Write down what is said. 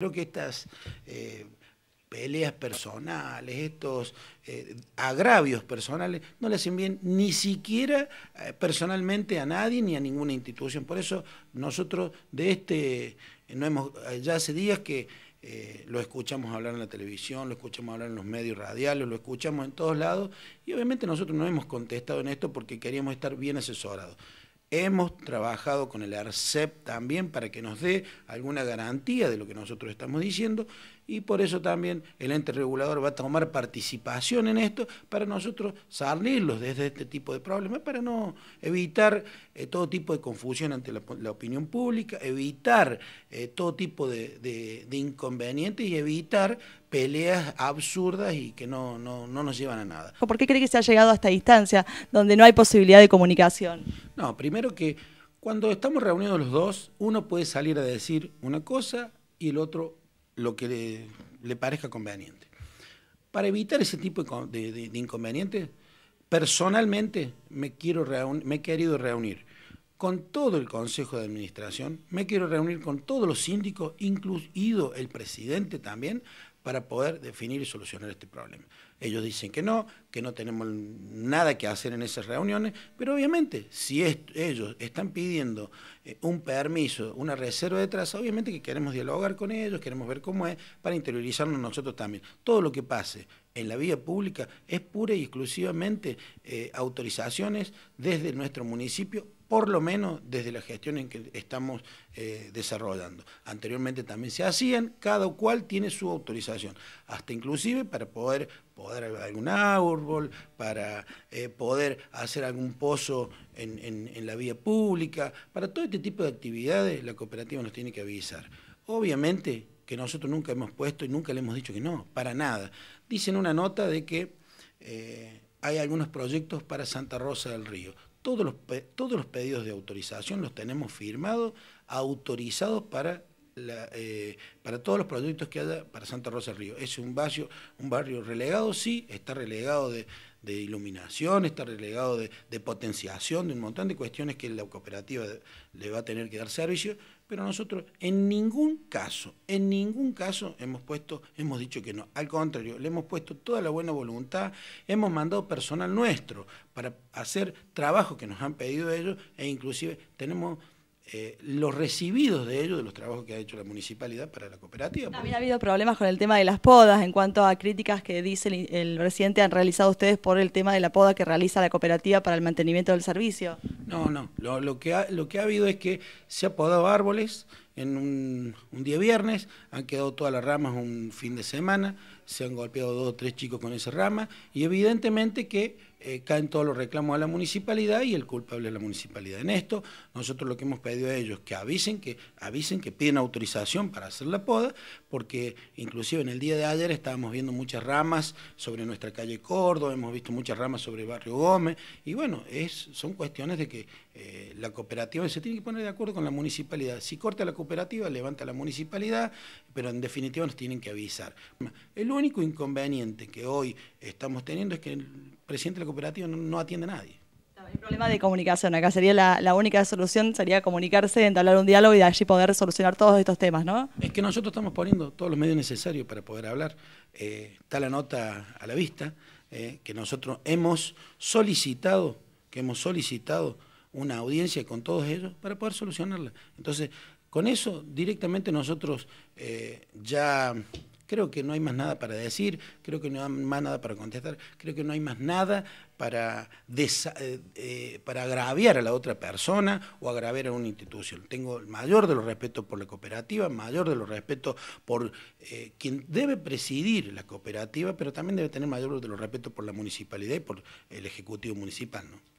Creo que estas eh, peleas personales, estos eh, agravios personales, no le hacen bien ni siquiera eh, personalmente a nadie ni a ninguna institución. Por eso nosotros de este, ya hace días que lo escuchamos hablar en la televisión, lo escuchamos hablar en los medios radiales, lo escuchamos en todos lados y obviamente nosotros no hemos contestado en esto porque queríamos estar bien asesorados. Hemos trabajado con el ARCEP también para que nos dé alguna garantía de lo que nosotros estamos diciendo y por eso también el ente regulador va a tomar participación en esto para nosotros salirlos desde este tipo de problemas, para no evitar eh, todo tipo de confusión ante la, opinión pública, evitar eh, todo tipo de, inconvenientes y evitar peleas absurdas y que no, no, no nos llevan a nada. ¿Por qué cree que se ha llegado a esta distancia donde no hay posibilidad de comunicación? No, primero que cuando estamos reunidos los dos, uno puede salir a decir una cosa y el otro lo que le, parezca conveniente. Para evitar ese tipo de, inconvenientes, personalmente me, quiero me he querido reunir con todo el Consejo de Administración, me quiero reunir con todos los síndicos, incluido el presidente también, para poder definir y solucionar este problema. Ellos dicen que no, que no tenemos nada que hacer en esas reuniones, pero obviamente si ellos están pidiendo eh, un permiso, una reserva de traza, obviamente que queremos dialogar con ellos, queremos ver cómo es, para interiorizarnos nosotros también. Todo lo que pase en la vía pública es pura y exclusivamente eh, autorizaciones desde nuestro municipio por lo menos desde la gestión en que estamos eh, desarrollando. Anteriormente también se hacían, cada cual tiene su autorización, hasta inclusive para poder poder algún árbol, para eh, poder hacer algún pozo en, la vía pública, para todo este tipo de actividades la cooperativa nos tiene que avisar. Obviamente que nosotros nunca hemos puesto y nunca le hemos dicho que no, para nada. Dicen una nota de que eh, hay algunos proyectos para Santa Rosa del Río. Todos los, pedidos de autorización los tenemos firmados, autorizados eh, para, todos los proyectos que haya para Santa Rosa del Río. Es un barrio, un barrio relegado, sí, está relegado de, iluminación, está relegado de, de, potenciación, de un montón de cuestiones que la cooperativa le va a tener que dar servicio, pero nosotros en ningún caso, en ningún caso hemos puesto, hemos dicho que no. Al contrario, le hemos puesto toda la buena voluntad, hemos mandado personal nuestro para hacer trabajo que nos han pedido ellos e inclusive tenemos eh, los recibidos de ellos, de los trabajos que ha hecho la municipalidad para la cooperativa. También ha habido problemas con el tema de las podas en cuanto a críticas que dice el, presidente han realizado ustedes por el tema de la poda que realiza la cooperativa para el mantenimiento del servicio. No, no, lo, que, lo que ha habido es que se ha podado árboles, en un, día viernes, han quedado todas las ramas un fin de semana, se han golpeado dos o tres chicos con esa rama y evidentemente que eh, caen todos los reclamos a la municipalidad y el culpable es la municipalidad. En esto, nosotros lo que hemos pedido a ellos que avisen, que avisen, que piden autorización para hacer la poda, porque inclusive en el día de ayer estábamos viendo muchas ramas sobre nuestra calle Córdoba, hemos visto muchas ramas sobre el barrio Gómez, y bueno, es, son cuestiones de que eh, la cooperativa se tiene que poner de acuerdo con la municipalidad. Si corta la cooperativa, levanta la municipalidad, pero en definitiva nos tienen que avisar. El único inconveniente que hoy estamos teniendo es que el presidente de la cooperativa no, atiende a nadie. El problema de comunicación, acá sería la, única solución, sería comunicarse, entablar un diálogo y de allí poder solucionar todos estos temas, ¿no? Es que nosotros estamos poniendo todos los medios necesarios para poder hablar. Eh, está la nota a la vista, eh, que nosotros hemos solicitado, que hemos solicitado una audiencia con todos ellos para poder solucionarla. Entonces, con eso directamente nosotros eh, ya creo que no hay más nada para decir, creo que no hay más nada para contestar, creo que no hay más nada para, eh, eh, para agraviar a la otra persona o agraviar a una institución. Tengo mayor de los respetos por la cooperativa, mayor de los respetos por quien debe presidir la cooperativa, pero también debe tener mayor de los respetos por la municipalidad y por el Ejecutivo Municipal. ¿no?